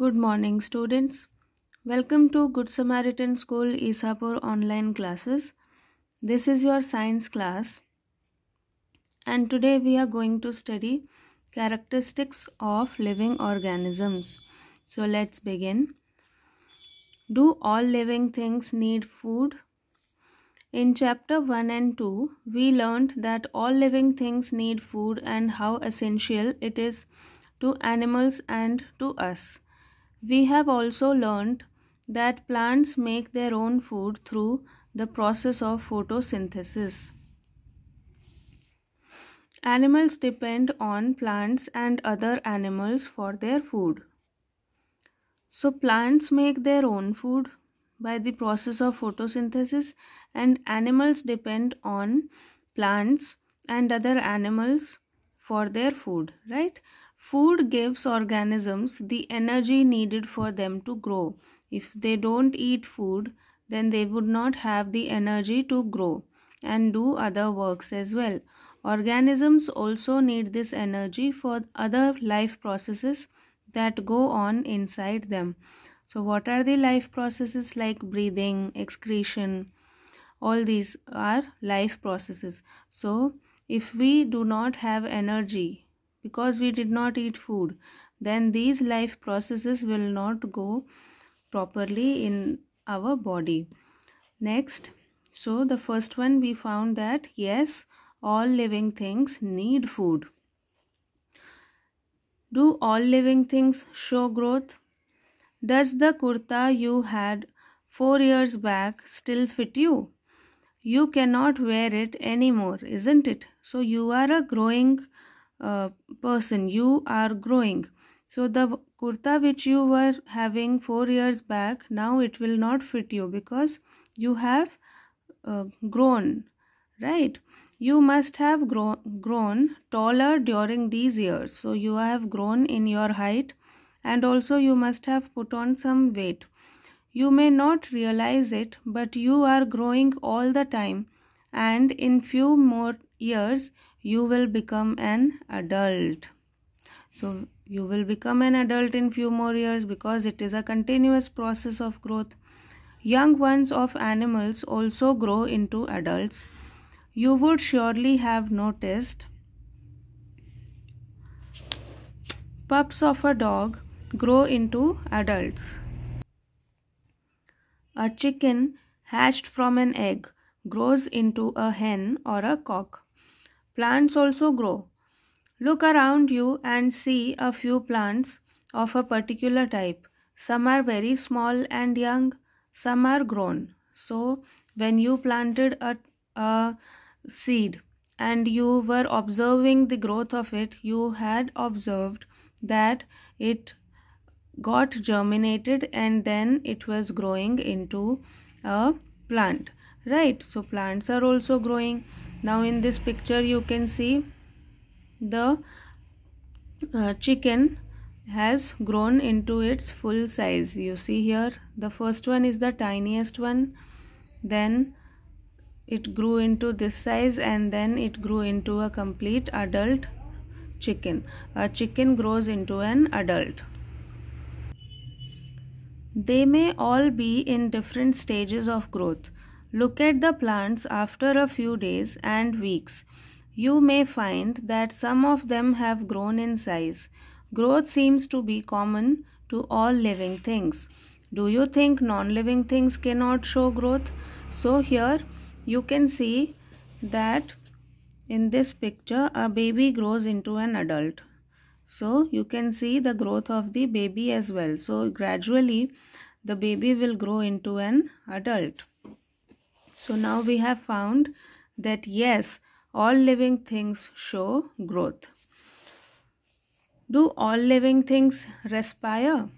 Good morning students. Welcome to Good Samaritan School Isapur online classes. This is your science class and today we are going to study characteristics of living organisms. So let's begin. Do all living things need food? In chapter 1 and 2, we learned that all living things need food and how essential it is to animals and to us. We have also learned that plants make their own food through the process of photosynthesis. Animals depend on plants and other animals for their food. So, plants make their own food by the process of photosynthesis, and animals depend on plants and other animals for their food, right? Food gives organisms the energy needed for them to grow. If they don't eat food, then they would not have the energy to grow and do other works as well. Organisms also need this energy for other life processes that go on inside them. So, what are the life processes like breathing, excretion? All these are life processes. So, if we do not have energy because we did not eat food then these life processes will not go properly in our body next so the first one we found that yes all living things need food do all living things show growth does the kurta you had 4 years back still fit you you cannot wear it anymore isn't it so you are a growing person you are growing so the kurta which you were having 4 years back now it will not fit you because you have uh, grown right you must have grown, grown taller during these years so you have grown in your height and also you must have put on some weight you may not realize it but you are growing all the time and in few more years you will become an adult so you will become an adult in few more years because it is a continuous process of growth young ones of animals also grow into adults you would surely have noticed pups of a dog grow into adults. A chicken hatched from an egg grows into a hen or a cock. Plants also grow. Look around you and see a few plants of a particular type. Some are very small and young, some are grown. So, when you planted a, a seed and you were observing the growth of it, you had observed that it got germinated and then it was growing into a plant right so plants are also growing now in this picture you can see the uh, chicken has grown into its full size you see here the first one is the tiniest one then it grew into this size and then it grew into a complete adult chicken a chicken grows into an adult they may all be in different stages of growth Look at the plants after a few days and weeks. You may find that some of them have grown in size. Growth seems to be common to all living things. Do you think non-living things cannot show growth? So here you can see that in this picture a baby grows into an adult. So you can see the growth of the baby as well. So gradually the baby will grow into an adult. So now we have found that yes, all living things show growth. Do all living things respire?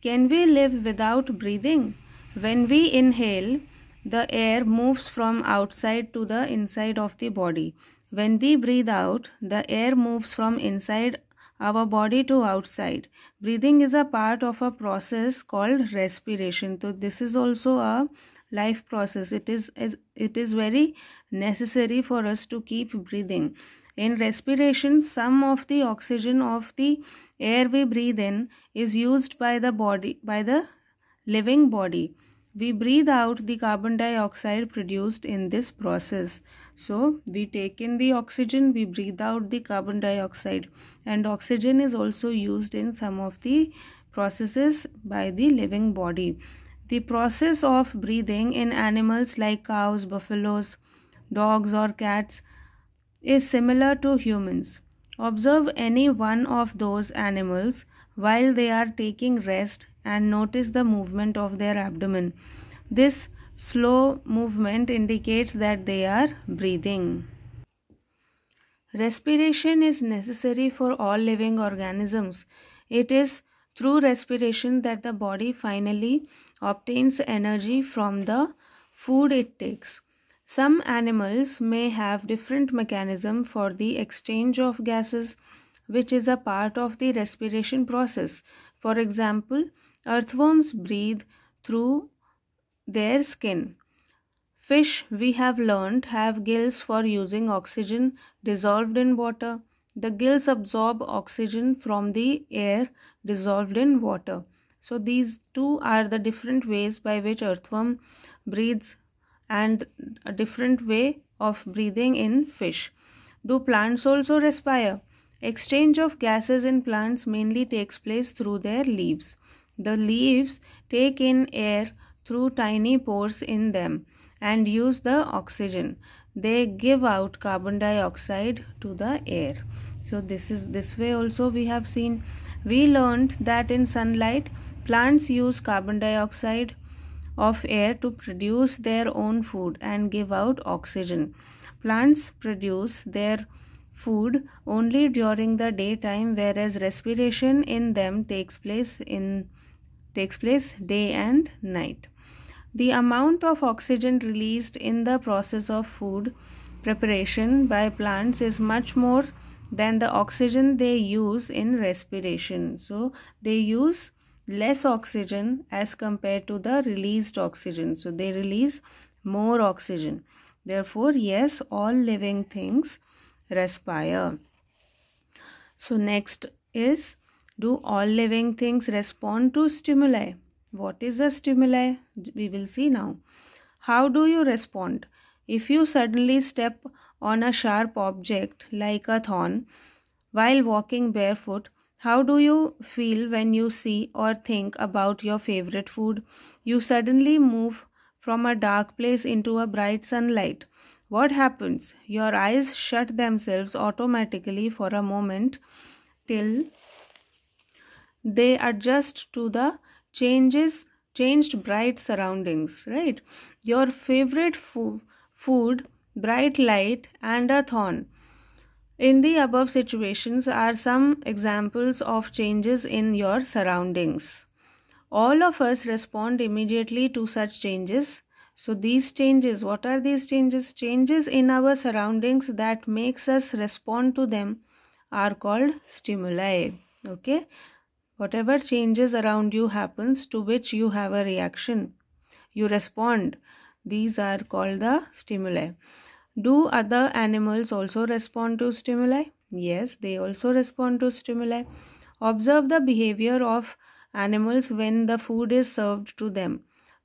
Can we live without breathing? When we inhale, the air moves from outside to the inside of the body. When we breathe out, the air moves from inside our body to outside breathing is a part of a process called respiration so this is also a life process it is it is very necessary for us to keep breathing in respiration some of the oxygen of the air we breathe in is used by the body by the living body we breathe out the carbon dioxide produced in this process. So we take in the oxygen, we breathe out the carbon dioxide and oxygen is also used in some of the processes by the living body. The process of breathing in animals like cows, buffaloes, dogs or cats is similar to humans. Observe any one of those animals while they are taking rest and notice the movement of their abdomen. This slow movement indicates that they are breathing. Respiration is necessary for all living organisms. It is through respiration that the body finally obtains energy from the food it takes. Some animals may have different mechanism for the exchange of gases which is a part of the respiration process. For example, earthworms breathe through their skin. Fish, we have learned, have gills for using oxygen dissolved in water. The gills absorb oxygen from the air dissolved in water. So these two are the different ways by which earthworm breathes and a different way of breathing in fish. Do plants also respire? Exchange of gases in plants mainly takes place through their leaves. The leaves take in air through tiny pores in them and use the oxygen. They give out carbon dioxide to the air. So this is this way also we have seen. We learned that in sunlight plants use carbon dioxide of air to produce their own food and give out oxygen. Plants produce their food only during the daytime whereas respiration in them takes place in takes place day and night the amount of oxygen released in the process of food preparation by plants is much more than the oxygen they use in respiration so they use less oxygen as compared to the released oxygen so they release more oxygen therefore yes all living things respire. So next is do all living things respond to stimuli? What is a stimuli? We will see now. How do you respond? If you suddenly step on a sharp object like a thorn while walking barefoot, how do you feel when you see or think about your favorite food? You suddenly move from a dark place into a bright sunlight. What happens? Your eyes shut themselves automatically for a moment till they adjust to the changes changed bright surroundings right your favorite fo food bright light and a thorn in the above situations are some examples of changes in your surroundings all of us respond immediately to such changes so these changes what are these changes changes in our surroundings that makes us respond to them are called stimuli okay whatever changes around you happens to which you have a reaction you respond these are called the stimuli do other animals also respond to stimuli yes they also respond to stimuli observe the behavior of animals when the food is served to them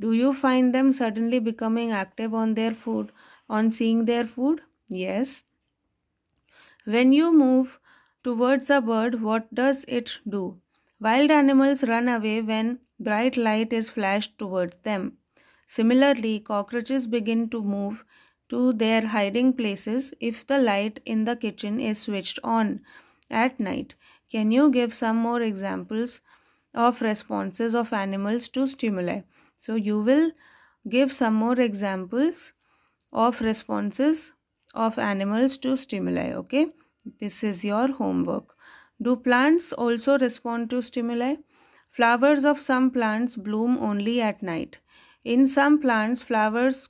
do you find them suddenly becoming active on their food, on seeing their food? Yes. When you move towards a bird, what does it do? Wild animals run away when bright light is flashed towards them. Similarly, cockroaches begin to move to their hiding places if the light in the kitchen is switched on at night. Can you give some more examples of responses of animals to stimuli? So you will give some more examples of responses of animals to stimuli. Okay, this is your homework. Do plants also respond to stimuli? Flowers of some plants bloom only at night. In some plants, flowers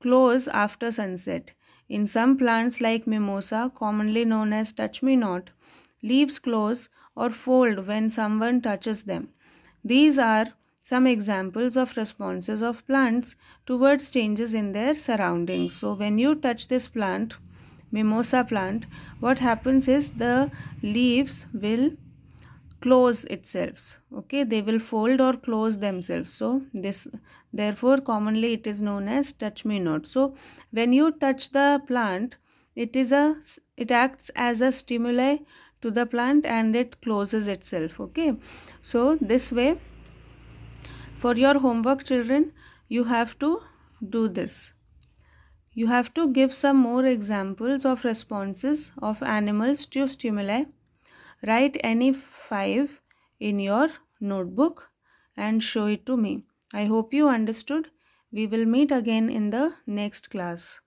close after sunset. In some plants like mimosa, commonly known as touch me not, leaves close or fold when someone touches them. These are some examples of responses of plants towards changes in their surroundings. So when you touch this plant, mimosa plant, what happens is the leaves will close itself okay they will fold or close themselves so this therefore commonly it is known as touch me not so when you touch the plant it is a it acts as a stimuli to the plant and it closes itself okay so this way for your homework children, you have to do this. You have to give some more examples of responses of animals to stimuli. Write any five in your notebook and show it to me. I hope you understood. We will meet again in the next class.